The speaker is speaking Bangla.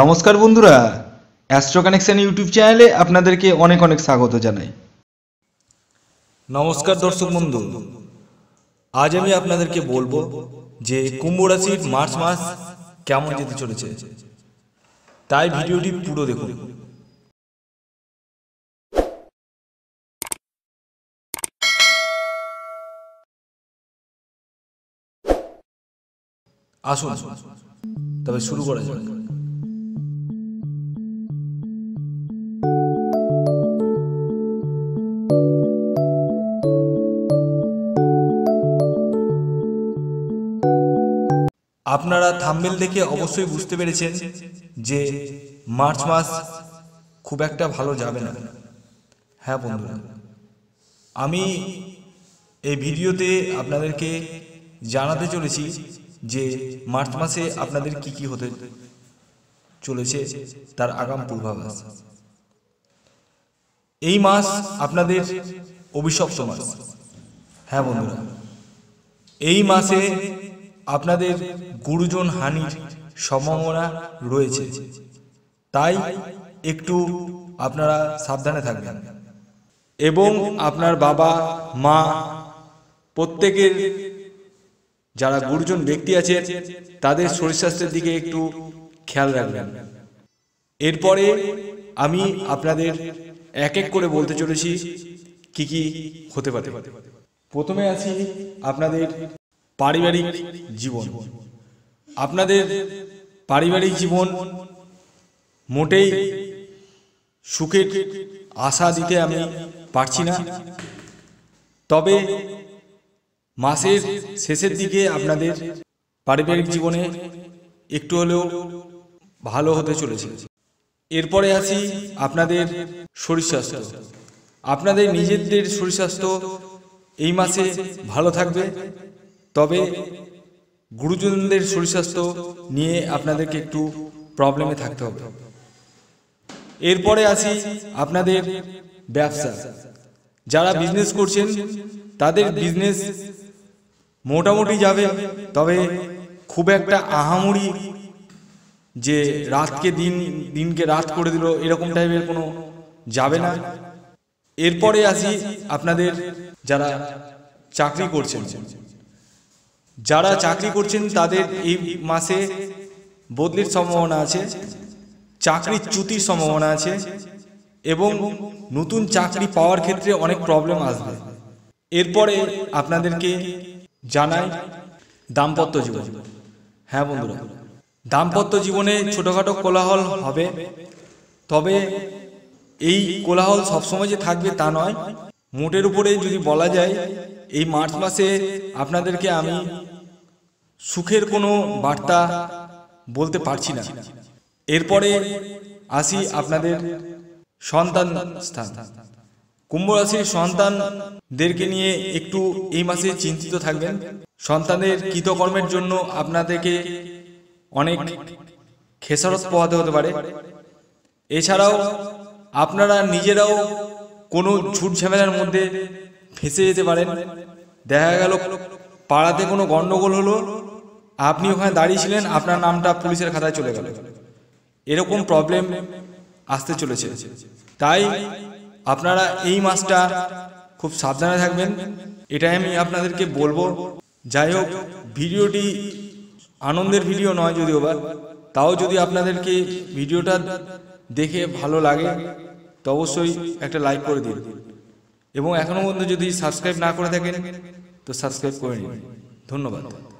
নমস্কার বন্ধুরা অ্যাস্ট্রো কানেকশন ইউটিউব চ্যানেলে আপনাদেরকে অনেক অনেক স্বাগত জানাই নমস্কার দর্শক বন্ধু আজ আমি আপনাদেরকে বলবো যে কুম্ভ রাশির মার্চ মাস কেমন যেতে চলেছে তাই ভিডিওটি পুরো দেখুন আসুন তবে শুরু করা যাক আপনারা থাম্বেল দেখে অবশ্যই বুঝতে পেরেছেন যে মার্চ মাস খুব একটা ভালো যাবে না হ্যাঁ বন্ধুরা আমি এই ভিডিওতে আপনাদেরকে জানাতে চলেছি যে মার্চ মাসে আপনাদের কি কি হতে চলেছে তার আগাম পূর্বাভাস এই মাস আপনাদের অভিশপ্ত মাস হ্যাঁ বন্ধুরা এই মাসে আপনাদের গুরুজন হানির সম্ভাবনা রয়েছে তাই একটু আপনারা সাবধানে থাকবেন এবং আপনার বাবা মা প্রত্যেকের যারা গুরুজন ব্যক্তি আছে তাদের শরীর স্বাস্থ্যের দিকে একটু খেয়াল রাখবেন এরপরে আমি আপনাদের এক এক করে বলতে চলেছি কি কি হতে পারে প্রথমে আছি আপনাদের পারিবারিক জীবন আপনাদের পারিবারিক জীবন মোটেই সুখের আশা দিতে আমি পারছি না তবে মাসের শেষের দিকে আপনাদের পারিবারিক জীবনে একটু হলেও ভালো হতে চলেছে এরপরে আসি আপনাদের শরীর স্বাস্থ্য আপনাদের নিজেদের শরীর স্বাস্থ্য এই মাসে ভালো থাকবে তবে গুরুজনদের শরীর স্বাস্থ্য নিয়ে আপনাদেরকে একটু প্রবলেমে থাকতে হবে এরপরে আসি আপনাদের ব্যবসা যারা বিজনেস করছেন তাদের বিজনেস মোটামুটি যাবে তবে খুব একটা আহামুড়ি যে রাতকে দিন দিনকে রাত করে দিল এরকম টাইপের কোনো যাবে না এরপরে আসি আপনাদের যারা চাকরি করছেন যারা চাকরি করছেন তাদের এই মাসে বদলির সম্ভাবনা আছে চাকরির চ্যুতির সম্ভাবনা আছে এবং নতুন চাকরি পাওয়ার ক্ষেত্রে অনেক প্রবলেম আসবে এরপরে আপনাদেরকে জানাই দাম্পত্য জীবন হ্যাঁ বন্ধুরা দাম্পত্য জীবনে ছোটোখাটো কোলাহল হবে তবে এই কোলাহল সবসময় যে থাকবে তা নয় মোটের উপরে যদি বলা যায় এই মার্চ মাসে আপনাদেরকে আমি সুখের কোনো বার্তা বলতে পারছি না এরপরে আসি আপনাদের সন্তান স্থান কুম্ভ রাশির সন্তানদেরকে নিয়ে একটু এই মাসে চিন্তিত থাকবেন সন্তানের কৃতকর্মের জন্য আপনাদেরকে অনেক খেসারত পোহাতে হতে পারে এছাড়াও আপনারা নিজেরাও কোনো ঝুট ঝামেলার মধ্যে ফেসে যেতে পারেন দেখা গেল পাড়াতে কোনো গণ্ডগোল হলো আপনি ওখানে দাঁড়িয়েছিলেন আপনার নামটা পুলিশের খাতায় চলে গেল এরকম প্রবলেম আসতে চলেছে তাই আপনারা এই মাসটা খুব সাবধানে থাকবেন এটাই আমি আপনাদেরকে বলবো যাই হোক ভিডিওটি আনন্দের ভিডিও নয় যদিও বা তাও যদি আপনাদেরকে ভিডিওটা দেখে ভালো লাগে তো অবশ্যই একটা লাইক করে দিন এবং এখনও পর্যন্ত যদি সাবস্ক্রাইব না করে থাকেন তো সাবস্ক্রাইব করে নিন ধন্যবাদ